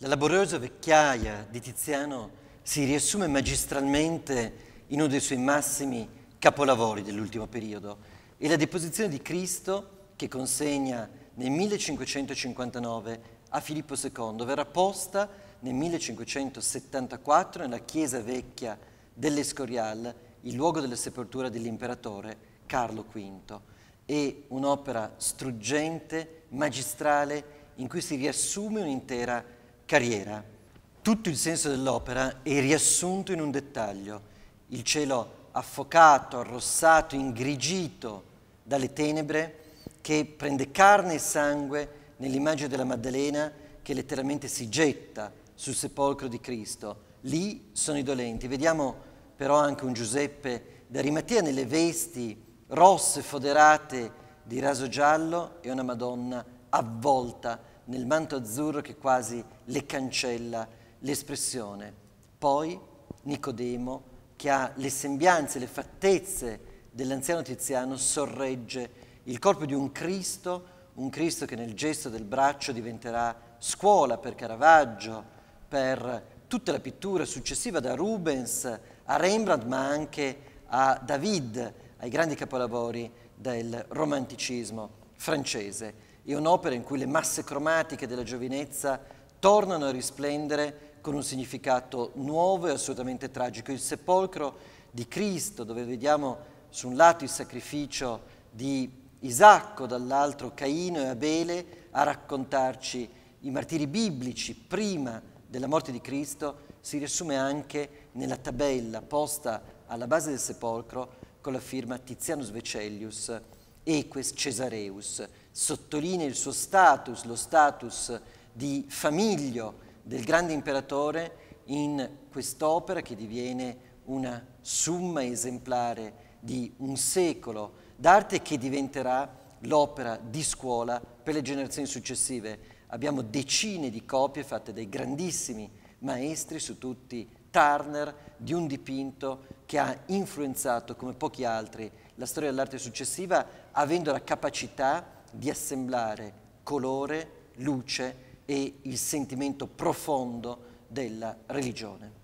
La laboriosa vecchiaia di Tiziano si riassume magistralmente in uno dei suoi massimi capolavori dell'ultimo periodo, è la deposizione di Cristo che consegna nel 1559 a Filippo II, verrà posta nel 1574 nella chiesa vecchia dell'Escorial, il luogo della sepoltura dell'imperatore Carlo V. È un'opera struggente, magistrale, in cui si riassume un'intera carriera. Tutto il senso dell'opera è riassunto in un dettaglio, il cielo affocato, arrossato, ingrigito dalle tenebre che prende carne e sangue nell'immagine della Maddalena che letteralmente si getta sul sepolcro di Cristo. Lì sono i dolenti. Vediamo però anche un Giuseppe d'Arimatia nelle vesti rosse foderate di raso giallo e una Madonna avvolta nel manto azzurro che quasi le cancella l'espressione. Poi Nicodemo, che ha le sembianze, le fattezze dell'anziano Tiziano, sorregge il corpo di un Cristo, un Cristo che nel gesto del braccio diventerà scuola per Caravaggio, per tutta la pittura successiva da Rubens a Rembrandt, ma anche a David, ai grandi capolavori del romanticismo francese. È un'opera in cui le masse cromatiche della giovinezza tornano a risplendere con un significato nuovo e assolutamente tragico. Il sepolcro di Cristo, dove vediamo su un lato il sacrificio di Isacco, dall'altro Caino e Abele, a raccontarci i martiri biblici prima della morte di Cristo, si riassume anche nella tabella posta alla base del sepolcro con la firma Tizianus Vecellius, Eques Cesareus, sottolinea il suo status, lo status di famiglio del grande imperatore in quest'opera che diviene una summa esemplare di un secolo d'arte che diventerà l'opera di scuola per le generazioni successive. Abbiamo decine di copie fatte dai grandissimi maestri su tutti Turner di un dipinto che ha influenzato come pochi altri la storia dell'arte successiva avendo la capacità di di assemblare colore, luce e il sentimento profondo della religione.